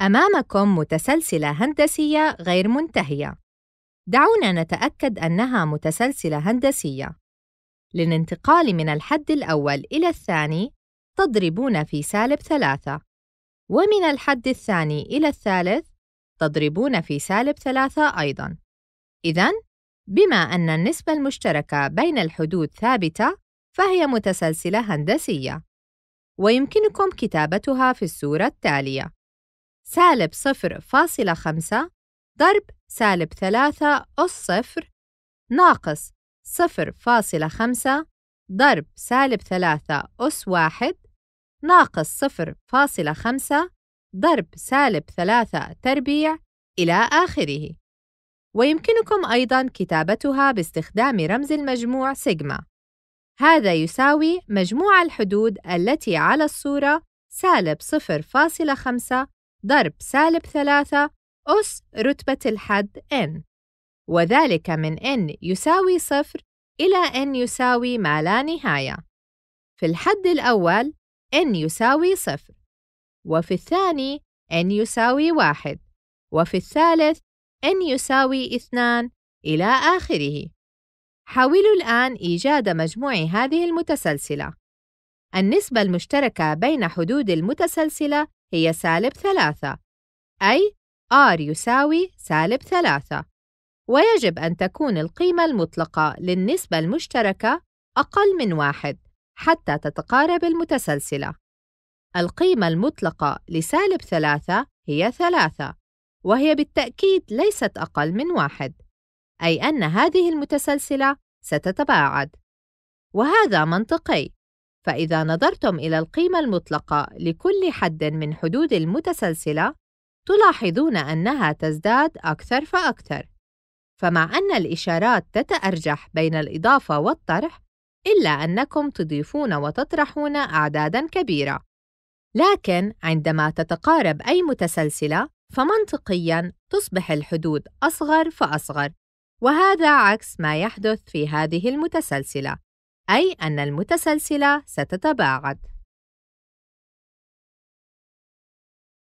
أمامكم متسلسلة هندسية غير منتهية. دعونا نتأكد أنها متسلسلة هندسية. للانتقال من الحد الأول إلى الثاني، تضربون في سالب ثلاثة، ومن الحد الثاني إلى الثالث، تضربون في سالب ثلاثة أيضًا. إذن، بما أن النسبة المشتركة بين الحدود ثابتة، فهي متسلسلة هندسية، ويمكنكم كتابتها في الصورة التالية. سالب صفر فاصلة خمسة ضرب سالب ثلاثة أس صفر ناقص صفر فاصلة خمسة ضرب سالب ثلاثة أس واحد ناقص صفر فاصلة خمسة ضرب سالب ثلاثة تربيع إلى آخره ويمكنكم أيضاً كتابتها باستخدام رمز المجموع سيجما هذا يساوي مجموع الحدود التي على الصورة سالب صفر فاصلة خمسة ضرب سالب ثلاثة أس رتبة الحد n وذلك من n يساوي صفر إلى n يساوي ما لا نهاية في الحد الأول n يساوي صفر وفي الثاني n يساوي واحد وفي الثالث n يساوي اثنان إلى آخره حاولوا الآن إيجاد مجموع هذه المتسلسلة النسبة المشتركة بين حدود المتسلسلة هي سالب ثلاثة أي R يساوي سالب ثلاثة ويجب أن تكون القيمة المطلقة للنسبة المشتركة أقل من واحد حتى تتقارب المتسلسلة القيمة المطلقة لسالب ثلاثة هي ثلاثة وهي بالتأكيد ليست أقل من واحد أي أن هذه المتسلسلة ستتباعد وهذا منطقي فإذا نظرتم إلى القيمة المطلقة لكل حد من حدود المتسلسلة، تلاحظون أنها تزداد أكثر فأكثر. فمع أن الإشارات تتأرجح بين الإضافة والطرح، إلا أنكم تضيفون وتطرحون أعدادًا كبيرة. لكن عندما تتقارب أي متسلسلة، فمنطقيًا تصبح الحدود أصغر فأصغر، وهذا عكس ما يحدث في هذه المتسلسلة. أي أن المتسلسلة ستتباعد